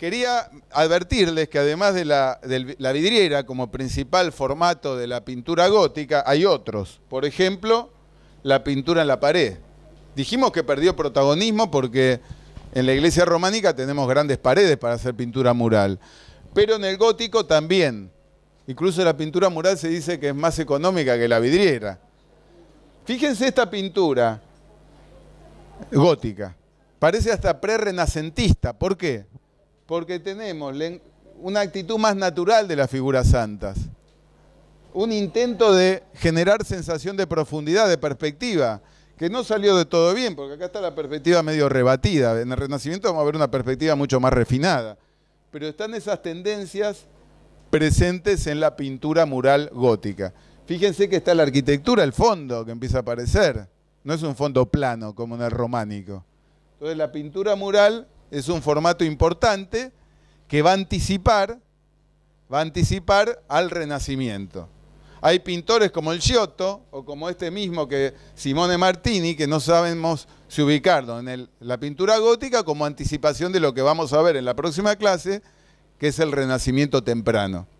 Quería advertirles que además de la, vidriera como principal formato de la pintura gótica, hay otros. Por ejemplo, la pintura en la pared. Dijimos que perdió protagonismo porque en la iglesia románica tenemos grandes paredes para hacer pintura mural, pero en el gótico también. Incluso la pintura mural se dice que es más económica que la vidriera. Fíjense esta pintura gótica. Parece hasta prerrenacentista. ¿Por qué? porque tenemos una actitud más natural de las figuras santas, un intento de generar sensación de profundidad, de perspectiva, que no salió de todo bien, porque acá está la perspectiva medio rebatida, en el Renacimiento vamos a ver una perspectiva mucho más refinada, pero están esas tendencias presentes en la pintura mural gótica. Fíjense que está la arquitectura, el fondo que empieza a aparecer. No es un fondo plano como en el románico. Entonces la pintura mural es un formato importante que va a anticipar, va a anticipar al Renacimiento. Hay pintores como el Giotto o como este mismo que Simone Martini que no sabemos si ubicarlo en la pintura gótica como anticipación de lo que vamos a ver en la próxima clase, que es el Renacimiento temprano.